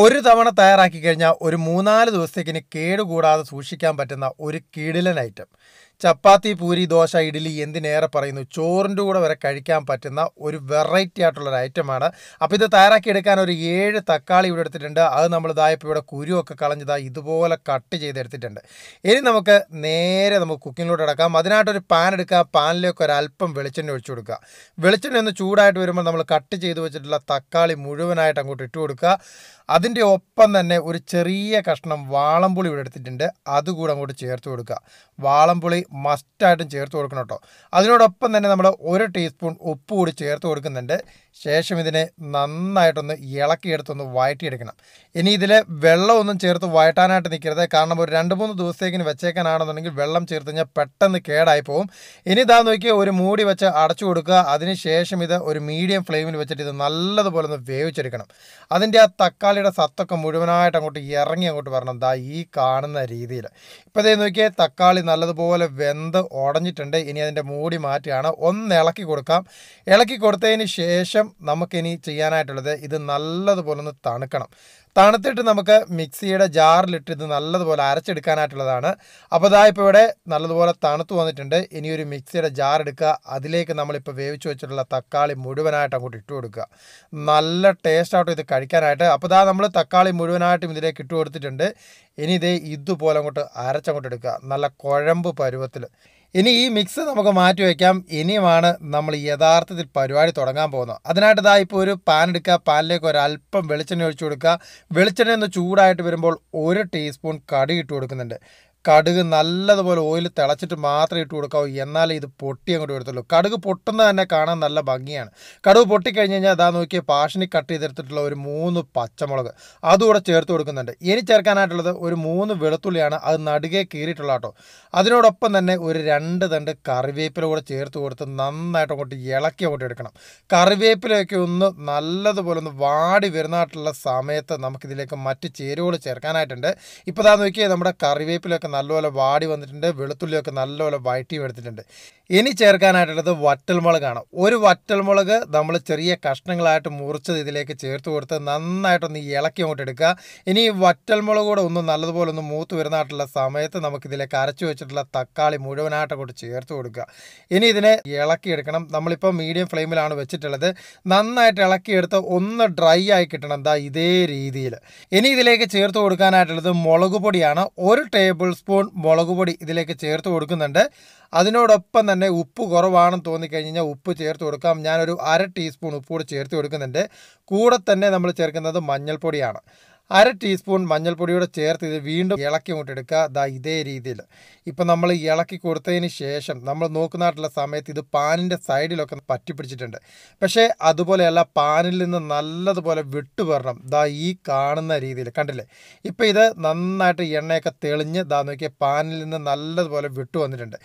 ഒരു തവണ തയ്യാറാക്കി കഴിഞ്ഞാൽ ഒരു മൂന്നാല് ദിവസത്തേക്കിന് കേടുകൂടാതെ സൂക്ഷിക്കാൻ പറ്റുന്ന ഒരു കിടിലൻ ഐറ്റം ചപ്പാത്തി പൂരി ദോശ ഇഡ്ഡലി എന്തിനേറെ പറയുന്നു ചോറിൻ്റെ കൂടെ വരെ കഴിക്കാൻ പറ്റുന്ന ഒരു വെറൈറ്റി ആയിട്ടുള്ളൊരു ഐറ്റമാണ് അപ്പോൾ ഇത് തയ്യാറാക്കിയെടുക്കാൻ ഒരു ഏഴ് തക്കാളി ഇവിടെ എടുത്തിട്ടുണ്ട് അത് നമ്മൾ ഇതാ ഇപ്പോൾ ഇവിടെ കുരുവൊക്കെ കളഞ്ഞതാ ഇതുപോലെ കട്ട് ചെയ്തെടുത്തിട്ടുണ്ട് ഇനി നമുക്ക് നേരെ നമുക്ക് കുക്കിങ്ങിലൂടെ ഇടക്കാം അതിനായിട്ടൊരു പാൻ എടുക്കുക പാനിലേക്ക് ഒരല്പം വെളിച്ചെണ്ണ ഒഴിച്ചു കൊടുക്കുക വെളിച്ചെണ്ണ ഒന്ന് ചൂടായിട്ട് വരുമ്പോൾ നമ്മൾ കട്ട് ചെയ്ത് വെച്ചിട്ടുള്ള തക്കാളി മുഴുവനായിട്ട് അങ്ങോട്ട് ഇട്ട് കൊടുക്കുക അതിൻ്റെ ഒപ്പം തന്നെ ഒരു ചെറിയ കഷ്ണം വാളംപുളി ഇവിടെ എടുത്തിട്ടുണ്ട് അതുകൂടെ അങ്ങോട്ട് ചേർത്ത് കൊടുക്കുക വാളംപുളി മസ്റ്റായിട്ടും ചേർത്ത് കൊടുക്കണം കേട്ടോ അതിനോടൊപ്പം തന്നെ നമ്മൾ ഒരു ടീസ്പൂൺ ഉപ്പ് കൂടി ചേർത്ത് കൊടുക്കുന്നുണ്ട് ശേഷം ഇതിനെ നന്നായിട്ടൊന്ന് ഇളക്കിയെടുത്തൊന്ന് വഴറ്റിയെടുക്കണം ഇനി ഇതിൽ വെള്ളമൊന്നും ചേർത്ത് വഴറ്റാനായിട്ട് നിൽക്കരുത് കാരണം ഒരു രണ്ട് മൂന്ന് ദിവസത്തേക്കിന് വെച്ചേക്കാനാണെന്നുണ്ടെങ്കിൽ വെള്ളം ചേർത്ത് കഴിഞ്ഞാൽ പെട്ടെന്ന് കേടായി പോകും ഇനി ഇതാ നോക്കിയാൽ ഒരു മൂടി വെച്ച് അടച്ചു കൊടുക്കുക അതിനുശേഷം ഇത് ഒരു മീഡിയം ഫ്ലെയിമിൽ വെച്ചിട്ട് ഇത് നല്ലതുപോലെ ഒന്ന് വേവിച്ചെടുക്കണം അതിൻ്റെ ആ തക്കാളിയുടെ സത്തൊക്കെ മുഴുവനായിട്ട് അങ്ങോട്ട് ഇറങ്ങി അങ്ങോട്ട് വരണം ദാ ഈ കാണുന്ന രീതിയിൽ ഇപ്പോൾ ഇതേ നോക്കിയാൽ തക്കാളി നല്ലതുപോലെ വെന്ത് ഉടഞ്ഞിട്ടുണ്ട് ഇനി അതിൻ്റെ മൂടി മാറ്റുകയാണ് ഒന്ന് ഇളക്കി കൊടുക്കാം ഇളക്കി കൊടുത്തതിന് ശേഷം നമുക്കിനി ചെയ്യാനായിട്ടുള്ളത് ഇത് നല്ലതുപോലെ ഒന്ന് തണുക്കണം തണുത്തിട്ട് നമുക്ക് മിക്സിയുടെ ജാറിലിട്ട് ഇത് നല്ലതുപോലെ അരച്ചെടുക്കാനായിട്ടുള്ളതാണ് അപ്പോൾ ഇതാ ഇപ്പോൾ ഇവിടെ നല്ലതുപോലെ തണുത്ത് വന്നിട്ടുണ്ട് ഇനി ഒരു മിക്സിയുടെ ജാർ എടുക്കുക അതിലേക്ക് നമ്മളിപ്പോൾ വേവിച്ച് വെച്ചിട്ടുള്ള തക്കാളി മുഴുവനായിട്ട് അങ്ങോട്ട് ഇട്ട് കൊടുക്കുക നല്ല ടേസ്റ്റായിട്ട് ഇത് കഴിക്കാനായിട്ട് അപ്പോൾ ഇതാ നമ്മൾ തക്കാളി മുഴുവനായിട്ടും ഇതിലേക്ക് ഇട്ട് കൊടുത്തിട്ടുണ്ട് ഇനി ഇതേ ഇതുപോലെ അങ്ങോട്ട് അരച്ചങ്ങോട്ട് എടുക്കുക നല്ല കുഴമ്പ് പരുവത്തിൽ ഇനി ഈ മിക്സ് നമുക്ക് മാറ്റി വയ്ക്കാം ഇനിയുമാണ് നമ്മൾ യഥാർത്ഥത്തിൽ പരിപാടി തുടങ്ങാൻ പോകുന്നത് അതിനായിട്ട് ഇതാ ഇപ്പോൾ ഒരു പാൻ എടുക്കുക പാനിലേക്ക് ഒരല്പം വെളിച്ചെണ്ണ ഒഴിച്ചു കൊടുക്കുക വെളിച്ചെണ്ണ ഒന്ന് ചൂടായിട്ട് വരുമ്പോൾ ഒരു ടീസ്പൂൺ കടി ഇട്ട് കൊടുക്കുന്നുണ്ട് കടുക് നല്ലതുപോലെ ഓയിൽ തിളച്ചിട്ട് മാത്രമേ ഇട്ട് കൊടുക്കാവൂ എന്നാലേ ഇത് പൊട്ടി അങ്ങോട്ട് വരത്തുള്ളൂ കടുക് പൊട്ടുന്നത് തന്നെ കാണാൻ നല്ല ഭംഗിയാണ് കടുക് പൊട്ടിക്കഴിഞ്ഞ് കഴിഞ്ഞാൽ അതാ നോക്കിയാൽ പാഷനി കട്ട് ചെയ്തെടുത്തിട്ടുള്ള ഒരു മൂന്ന് പച്ചമുളക് അതുകൂടെ ചേർത്ത് കൊടുക്കുന്നുണ്ട് ഇനി ചേർക്കാനായിട്ടുള്ളത് ഒരു മൂന്ന് വെളുത്തുള്ളിയാണ് അത് നടുകെ കീറിയിട്ടുള്ള കേട്ടോ അതിനോടൊപ്പം തന്നെ ഒരു രണ്ട് തണ്ട് കറിവേപ്പില കൂടെ ചേർത്ത് കൊടുത്ത് നന്നായിട്ട് അങ്ങോട്ട് ഇളക്കി അങ്ങോട്ട് എടുക്കണം കറിവേപ്പിലയൊക്കെ ഒന്ന് നല്ലതുപോലെ ഒന്ന് വാടി വരുന്നതായിട്ടുള്ള സമയത്ത് നമുക്കിതിലേക്ക് മറ്റ് ചേരുവകൾ ചേർക്കാനായിട്ടുണ്ട് ഇപ്പോൾ അതാ നോക്കിയാൽ നമ്മുടെ കറിവേപ്പിലൊക്കെ നല്ലപോലെ വാടി വന്നിട്ടുണ്ട് വെളുത്തുള്ളിയൊക്കെ നല്ലപോലെ വയറ്റിയും എടുത്തിട്ടുണ്ട് ഇനി ചേർക്കാനായിട്ടുള്ളത് വറ്റൽമുളകാണ് ഒരു വറ്റൽമുളക് നമ്മൾ ചെറിയ കഷ്ണങ്ങളായിട്ട് മുറിച്ചത് ഇതിലേക്ക് ചേർത്ത് കൊടുത്ത് നന്നായിട്ടൊന്ന് ഇളക്കി അങ്ങോട്ട് എടുക്കുക ഇനി ഈ വറ്റൽമുളക് കൂടെ ഒന്ന് നല്ലതുപോലെ ഒന്ന് മൂത്ത് വരുന്നതായിട്ടുള്ള സമയത്ത് നമുക്ക് ഇതിലേക്ക് അരച്ചു വെച്ചിട്ടുള്ള തക്കാളി മുഴുവനായിട്ട് അങ്ങോട്ട് ചേർത്ത് കൊടുക്കുക ഇനി ഇതിനെ ഇളക്കി എടുക്കണം നമ്മളിപ്പോൾ മീഡിയം ഫ്ലെയിമിലാണ് വെച്ചിട്ടുള്ളത് നന്നായിട്ട് ഇളക്കിയെടുത്ത് ഒന്ന് ഡ്രൈ ആയി കിട്ടണം എന്താ ഇതേ രീതിയിൽ ഇനി ഇതിലേക്ക് ചേർത്ത് കൊടുക്കാനായിട്ടുള്ളത് മുളക് പൊടിയാണ് ഒരു ടേബിൾ സ്പൂൺ മുളക് പൊടി ഇതിലേക്ക് ചേർത്ത് കൊടുക്കുന്നുണ്ട് അതിനോടൊപ്പം തന്നെ ഉപ്പ് കുറവാണെന്ന് തോന്നി കഴിഞ്ഞാൽ ഉപ്പ് ചേർത്ത് കൊടുക്കാം ഞാനൊരു അര ടീസ്പൂൺ ഉപ്പ് കൂടി ചേർത്ത് കൊടുക്കുന്നുണ്ട് കൂടെ തന്നെ നമ്മൾ ചേർക്കുന്നത് മഞ്ഞൾപ്പൊടിയാണ് അര ടീസ്പൂൺ മഞ്ഞൾപ്പൊടിയോടെ ചേർത്ത് ഇത് വീണ്ടും ഇളക്കി മുട്ടെടുക്കുക ദാ ഇതേ രീതിയിൽ ഇപ്പം നമ്മൾ ഇളക്കി കൊടുത്തതിന് ശേഷം നമ്മൾ നോക്കുന്നതായിട്ടുള്ള സമയത്ത് ഇത് പാനിൻ്റെ സൈഡിലൊക്കെ പറ്റിപ്പിടിച്ചിട്ടുണ്ട് പക്ഷേ അതുപോലെയല്ല പാനിൽ നിന്ന് നല്ലതുപോലെ വിട്ടുപറണം ദാ ഈ കാണുന്ന രീതിയിൽ കണ്ടില്ലേ ഇപ്പം ഇത് നന്നായിട്ട് എണ്ണയൊക്കെ തെളിഞ്ഞ് ദാ നോക്കിയാൽ പാനിൽ നിന്ന് നല്ലതുപോലെ വിട്ടു വന്നിട്ടുണ്ട്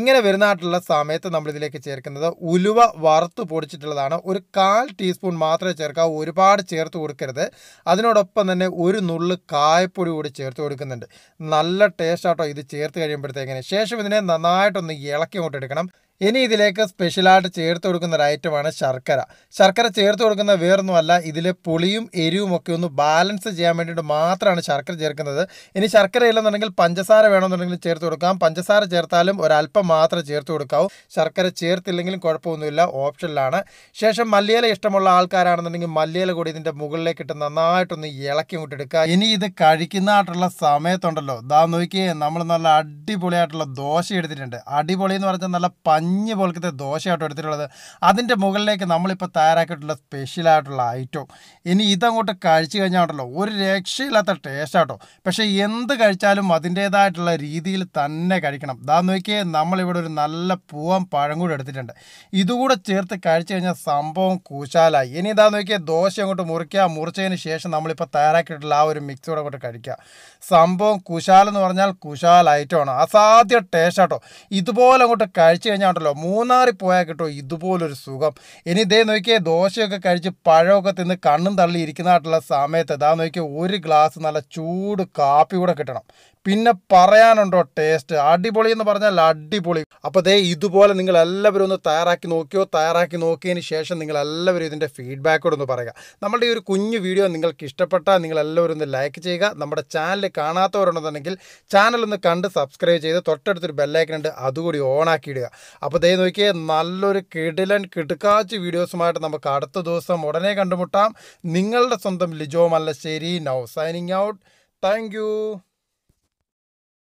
ഇങ്ങനെ വരുന്നതായിട്ടുള്ള സമയത്ത് നമ്മളിതിലേക്ക് ചേർക്കുന്നത് ഉലുവ വറുത്ത് പൊടിച്ചിട്ടുള്ളതാണ് ഒരു കാൽ ടീസ്പൂൺ മാത്രമേ ചേർക്കാവൂ ഒരുപാട് ചേർത്ത് കൊടുക്കരുത് അതിനോടൊപ്പം തന്നെ ഒരു നുള്ളു കായപ്പൊടി കൂടി ചേർത്ത് കൊടുക്കുന്നുണ്ട് നല്ല ടേസ്റ്റ് ആട്ടോ ഇത് ചേർത്ത് കഴിയുമ്പോഴത്തേക്കിന് ശേഷം ഇതിനെ നന്നായിട്ടൊന്ന് ഇളക്കി അങ്ങോട്ട് എടുക്കണം ഇനി ഇതിലേക്ക് സ്പെഷ്യലായിട്ട് ചേർത്ത് കൊടുക്കുന്ന ഒരു ഐറ്റമാണ് ശർക്കര ശർക്കര ചേർത്ത് കൊടുക്കുന്ന വേറൊന്നുമല്ല ഇതിലെ പുളിയും എരിവും ഒക്കെ ഒന്ന് ബാലൻസ് ചെയ്യാൻ വേണ്ടിയിട്ട് മാത്രമാണ് ശർക്കര ചേർക്കുന്നത് ഇനി ശർക്കര ഇല്ലെന്നുണ്ടെങ്കിൽ പഞ്ചസാര വേണമെന്നുണ്ടെങ്കിൽ ചേർത്ത് കൊടുക്കാം പഞ്ചസാര ചേർത്താലും ഒരല്പം മാത്രം ചേർത്ത് കൊടുക്കാവും ശർക്കര ചേർത്തില്ലെങ്കിലും കുഴപ്പമൊന്നുമില്ല ഓപ്ഷനിലാണ് ശേഷം മല്ലിയില ഇഷ്ടമുള്ള ആൾക്കാരാണെന്നുണ്ടെങ്കിൽ മല്ലിയില കൂടി ഇതിൻ്റെ മുകളിലേക്ക് ഇട്ട് നന്നായിട്ടൊന്ന് ഇളക്കി എടുക്കുക ഇനി ഇത് കഴിക്കുന്നതായിട്ടുള്ള സമയത്തുണ്ടല്ലോ ദാ നോക്കിയേ നമ്മൾ നല്ല അടിപൊളിയായിട്ടുള്ള ദോശ എടുത്തിട്ടുണ്ട് അടിപൊളി എന്ന് പറഞ്ഞാൽ നല്ല മഞ്ഞ പോലത്തെ ദോശയായിട്ടോ എടുത്തിട്ടുള്ളത് അതിൻ്റെ മുകളിലേക്ക് നമ്മളിപ്പോൾ തയ്യാറാക്കിയിട്ടുള്ള സ്പെഷ്യലായിട്ടുള്ള ഐറ്റം ഇനി ഇതങ്ങോട്ട് കഴിച്ചു കഴിഞ്ഞാൽ ഒരു രക്ഷയില്ലാത്ത ടേസ്റ്റാട്ടോ പക്ഷേ എന്ത് കഴിച്ചാലും അതിൻ്റേതായിട്ടുള്ള രീതിയിൽ തന്നെ കഴിക്കണം ഇതാ നോക്കിയേ നമ്മളിവിടെ ഒരു നല്ല പൂവൻ പഴം കൂടി എടുത്തിട്ടുണ്ട് ഇതുകൂടെ ചേർത്ത് കഴിച്ചു കഴിഞ്ഞാൽ സംഭവം കൂശാലായി ഇനി ഇതാ നോക്കിയേ ദോശ അങ്ങോട്ട് മുറിക്കുക മുറിച്ചതിന് ശേഷം നമ്മളിപ്പോൾ തയ്യാറാക്കിയിട്ടുള്ള ആ ഒരു മിക്സോടെ അങ്ങോട്ട് കഴിക്കുക സംഭവം കുശാലെന്ന് പറഞ്ഞാൽ കുശാലായിട്ടുമാണ് ഐറ്റമാണ് അസാധ്യ ടേസ്റ്റ് ആട്ടോ ഇതുപോലെ അങ്ങോട്ട് കഴിച്ചു കഴിഞ്ഞാൽ ഉണ്ടല്ലോ മൂന്നാറിൽ പോയാൽ കിട്ടുമോ ഇതുപോലൊരു സുഖം ഇനി ഇതേ നോക്കിയേ ദോശയൊക്കെ കഴിച്ച് പഴമൊക്കെ തിന്ന് കണ്ണും തള്ളി ഇരിക്കുന്നതായിട്ടുള്ള സമയത്ത് ഇതാ നോക്കിയാൽ ഒരു ഗ്ലാസ് നല്ല ചൂട് കാപ്പി കൂടെ കിട്ടണം പിന്നെ പറയാനുണ്ടോ ടേസ്റ്റ് അടിപൊളി എന്ന് പറഞ്ഞാൽ അടിപൊളി അപ്പോൾ ദേ ഇതുപോലെ നിങ്ങൾ എല്ലാവരും ഒന്ന് തയ്യാറാക്കി നോക്കിയോ തയ്യാറാക്കി നോക്കിയതിന് ശേഷം നിങ്ങൾ എല്ലാവരും ഇതിൻ്റെ ഫീഡ്ബാക്കോട് ഒന്ന് പറയുക നമ്മുടെ ഈ ഒരു കുഞ്ഞു വീഡിയോ നിങ്ങൾക്ക് ഇഷ്ടപ്പെട്ടാൽ നിങ്ങൾ എല്ലാവരും ഒന്ന് ലൈക്ക് ചെയ്യുക നമ്മുടെ ചാനൽ കാണാത്തവരുണ്ടെന്നുണ്ടെങ്കിൽ ചാനൽ ഒന്ന് കണ്ട് സബ്സ്ക്രൈബ് ചെയ്ത് തൊട്ടടുത്തൊരു ബെല്ലൈക്കൻ ഉണ്ട് അതുകൂടി ആക്കി ഇടുക അപ്പോൾ ദേ നോക്കിയേ നല്ലൊരു കിടിലൻ കിടുക്കാച്ച് വീഡിയോസുമായിട്ട് നമുക്ക് അടുത്ത ദിവസം ഉടനെ കണ്ടുമുട്ടാം നിങ്ങളുടെ സ്വന്തം Lijo Mallassery now signing out thank